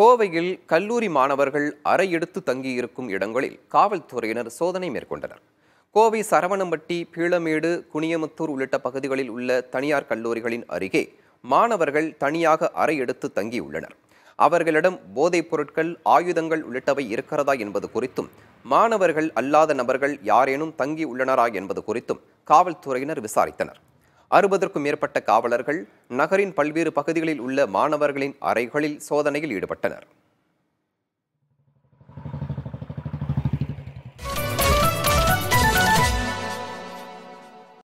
கோவையில் கல்லூரி மாணவர்கள் அறையெடுத்து தங்கியிருக்கும் இடங்களில் காவல்துறையினர் சோதனை மேற்கொண்டனர் கோவை சரவணம்பட்டி பீளமேடு குனியமுத்தூர் உள்ளிட்ட பகுதிகளில் உள்ள தனியார் கல்லூரிகளின் அருகே மாணவர்கள் தனியாக அறை எடுத்து தங்கியுள்ளனர் அவர்களிடம் போதைப் பொருட்கள் ஆயுதங்கள் உள்ளிட்டவை இருக்கிறதா என்பது குறித்தும் மாணவர்கள் அல்லாத நபர்கள் யாரேனும் தங்கி உள்ளனரா என்பது குறித்தும் காவல்துறையினர் விசாரித்தனர் அறுபதற்கும் மேற்பட்ட காவலர்கள் நகரின் பல்வேறு பகுதிகளில் உள்ள மாணவர்களின் அறைகளில் சோதனையில் ஈடுபட்டனர்